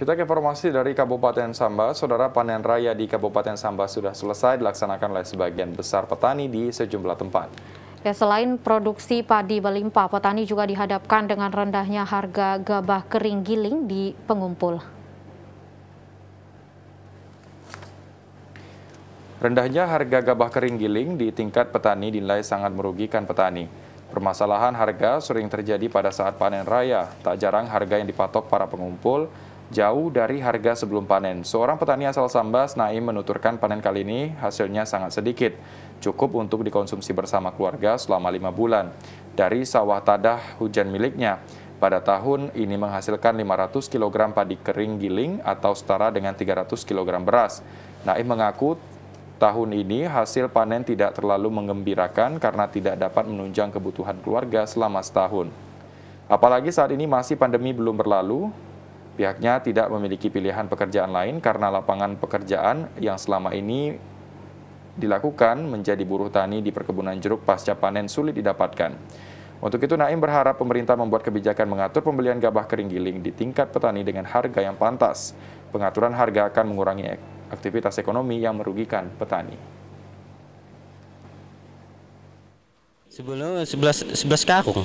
Kita ke informasi dari Kabupaten Samba, saudara panen raya di Kabupaten Samba sudah selesai dilaksanakan oleh sebagian besar petani di sejumlah tempat. Ya, selain produksi padi melimpah, petani juga dihadapkan dengan rendahnya harga gabah kering giling di pengumpul. Rendahnya harga gabah kering giling di tingkat petani dinilai sangat merugikan petani. Permasalahan harga sering terjadi pada saat panen raya. Tak jarang harga yang dipatok para pengumpul jauh dari harga sebelum panen. Seorang petani asal Sambas, Naim menuturkan panen kali ini hasilnya sangat sedikit, cukup untuk dikonsumsi bersama keluarga selama lima bulan. Dari sawah tadah hujan miliknya, pada tahun ini menghasilkan 500 kg padi kering giling atau setara dengan 300 kg beras. Naim mengaku tahun ini hasil panen tidak terlalu mengembirakan karena tidak dapat menunjang kebutuhan keluarga selama setahun. Apalagi saat ini masih pandemi belum berlalu, Pihaknya tidak memiliki pilihan pekerjaan lain karena lapangan pekerjaan yang selama ini dilakukan menjadi buruh tani di perkebunan jeruk pasca panen sulit didapatkan. Untuk itu Naim berharap pemerintah membuat kebijakan mengatur pembelian gabah kering giling di tingkat petani dengan harga yang pantas. Pengaturan harga akan mengurangi aktivitas ekonomi yang merugikan petani. Sebelum 11 11 karung.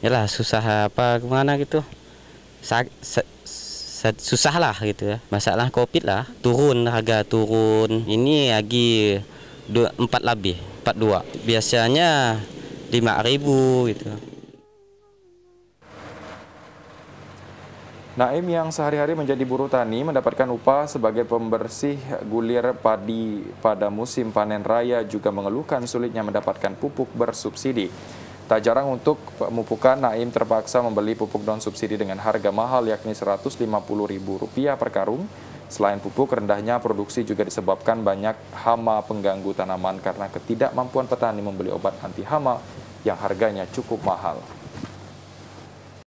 Yalah susah apa kemana gitu. Sa, sa, susah lah gitu ya. Masalah Covid lah, turun harga turun. Ini lagi dua, empat lebih, empat dua. Biasanya lima ribu gitu. Naim yang sehari-hari menjadi buruh tani mendapatkan upah sebagai pembersih gulir padi pada musim panen raya juga mengeluhkan sulitnya mendapatkan pupuk bersubsidi. Tak jarang untuk pemupukan, Naim terpaksa membeli pupuk non subsidi dengan harga mahal yakni Rp150.000 per karung. Selain pupuk, rendahnya produksi juga disebabkan banyak hama pengganggu tanaman karena ketidakmampuan petani membeli obat anti hama yang harganya cukup mahal.